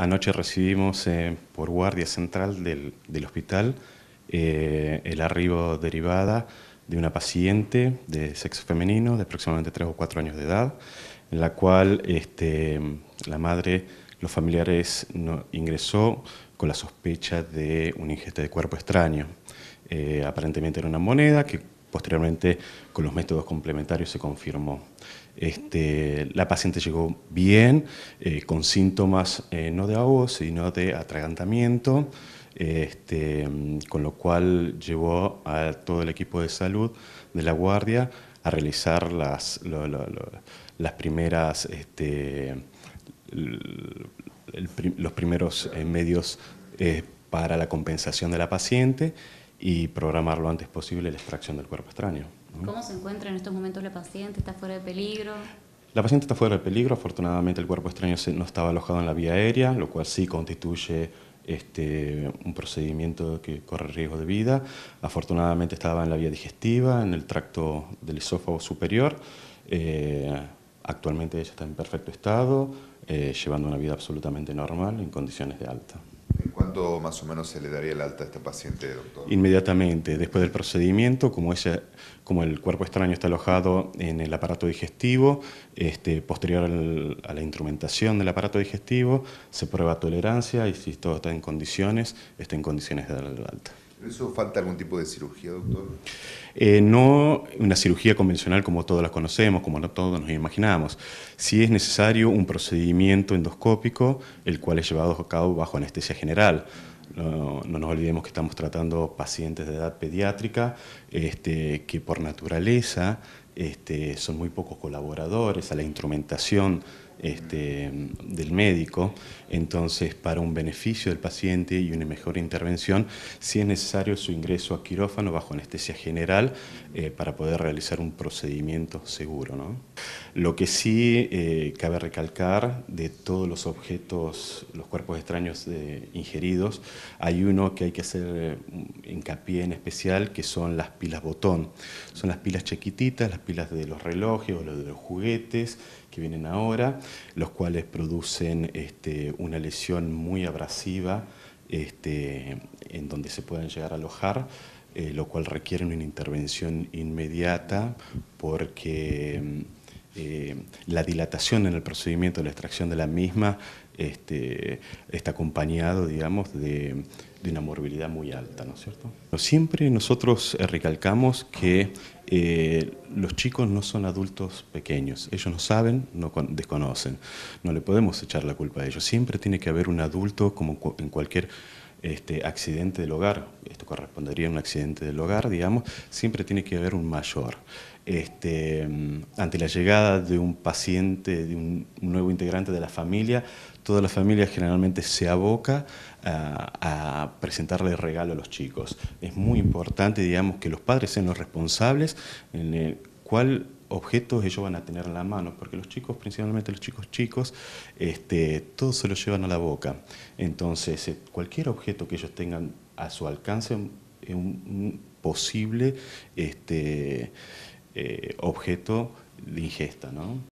anoche recibimos eh, por guardia central del, hospital eh, el arribo derivada de una paciente de sexo femenino de aproximadamente 3 o 4 años de edad, en la cual este, la madre, los familiares ingresó con la sospecha de un ingeste de cuerpo extraño. Eh, aparentemente era una moneda que posteriormente con los métodos complementarios se confirmó. Este, la paciente llegó bien, eh, con síntomas eh, no de ahogo, sino de atragantamiento, este, con lo cual llevó a todo el equipo de salud de la guardia a realizar las, las primeras, este, los primeros eh, medios para la compensación de la paciente y programar lo antes posible la extracción del cuerpo extraño. ¿Cómo se encuentra en estos momentos la paciente? ¿Está fuera de peligro? La paciente está fuera de peligro, afortunadamente el cuerpo extraño no estaba alojado en la vía aérea, lo cual sí constituye este, un procedimiento que corre riesgo de vida. Afortunadamente estaba en la vía digestiva, en el tracto del esófago superior. Eh, actualmente ella está en perfecto estado, eh, llevando una vida absolutamente normal en condiciones de alta. ¿Cuándo más o menos se le daría el alta a este paciente, doctor? Inmediatamente, después del procedimiento, como, como el cuerpo extraño está alojado en el aparato digestivo, este, posterior a la instrumentación del aparato digestivo, se prueba tolerancia y si todo está en condiciones, está en condiciones de dar el alta eso falta algún tipo de cirugía, doctor? Eh, no una cirugía convencional como todos las conocemos, como no todos nos imaginamos. Sí es necesario un procedimiento endoscópico, el cual es llevado a cabo bajo anestesia general. No, nos olvidemos que estamos tratando pacientes de edad pediátrica, este, que por naturaleza este, son muy pocos colaboradores a la instrumentación este, del médico. Entonces, para un beneficio del paciente y una mejor intervención, si es necesario su ingreso a quirófano bajo anestesia general eh, para poder realizar un procedimiento seguro. Lo que sí eh, cabe recalcar de todos los objetos, los cuerpos extraños ingeridos, hay uno que hay que hacer eh, hincapié en especial, que son las pilas botón. Son las pilas chiquititas, las pilas de los relojes o los de los juguetes que vienen ahora los cuales producen este, una lesión muy abrasiva este, en donde se pueden llegar a alojar, eh, lo cual requiere una intervención inmediata porque mm, eh, la dilatación en el procedimiento de la extracción de la misma este, está acompañado, digamos, de, una morbilidad muy alta, ¿no es cierto? Siempre nosotros eh, recalcamos que eh, los chicos no son adultos pequeños, ellos no saben, no desconocen, no le podemos echar la culpa a ellos, siempre tiene que haber un adulto como en cualquier este, accidente del hogar, esto correspondería a un accidente del hogar, digamos, siempre tiene que haber un mayor. Este, mm, ante la llegada de un paciente, de un, nuevo integrante de la familia, toda la familia generalmente se aboca a, a, presentarle regalo a los chicos. Es muy importante, digamos, que los padres sean los responsables en el cual objetos ellos van a tener en la mano, porque los chicos, principalmente los chicos chicos, este, todos se los llevan a la boca. Entonces, eh, cualquier objeto que ellos tengan a su alcance es eh, un, posible este, eh, objeto de ingesta, ¿no?